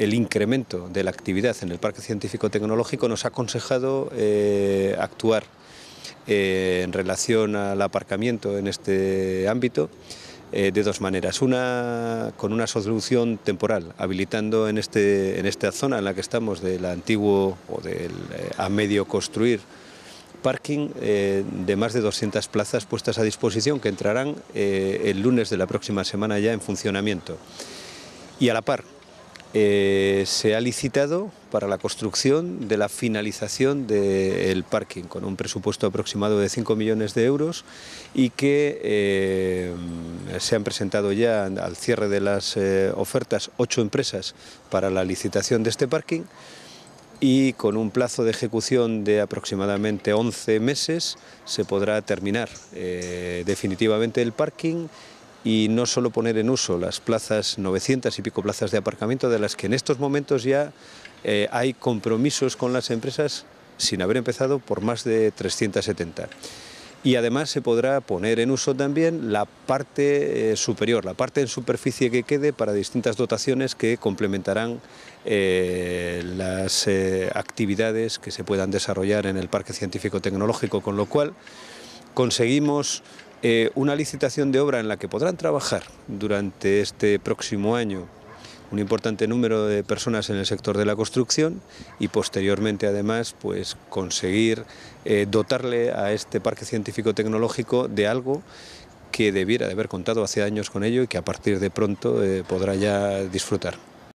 el incremento de la actividad en el Parque Científico Tecnológico nos ha aconsejado eh, actuar eh, en relación al aparcamiento en este ámbito eh, de dos maneras. Una con una solución temporal, habilitando en, este, en esta zona en la que estamos del antiguo o del a medio construir parking de más de 200 plazas puestas a disposición que entrarán el lunes de la próxima semana ya en funcionamiento. Y a la par, eh, se ha licitado para la construcción de la finalización del parking con un presupuesto aproximado de 5 millones de euros y que eh, se han presentado ya al cierre de las eh, ofertas ocho empresas para la licitación de este parking y con un plazo de ejecución de aproximadamente 11 meses se podrá terminar definitivamente el parking y no solo poner en uso las plazas, 900 y pico plazas de aparcamiento, de las que en estos momentos ya eh, hay compromisos con las empresas sin haber empezado por más de 370. Y además se podrá poner en uso también la parte eh, superior, la parte en superficie que quede para distintas dotaciones que complementarán eh, las actividades que se puedan desarrollar en el Parque Científico Tecnológico, con lo cual conseguimos eh, una licitación de obra en la que podrán trabajar durante este próximo año un importante número de personas en el sector de la construcción y posteriormente además pues conseguir eh, dotarle a este parque científico tecnológico de algo que debiera de haber contado hace años con ello y que a partir de pronto eh, podrá ya disfrutar.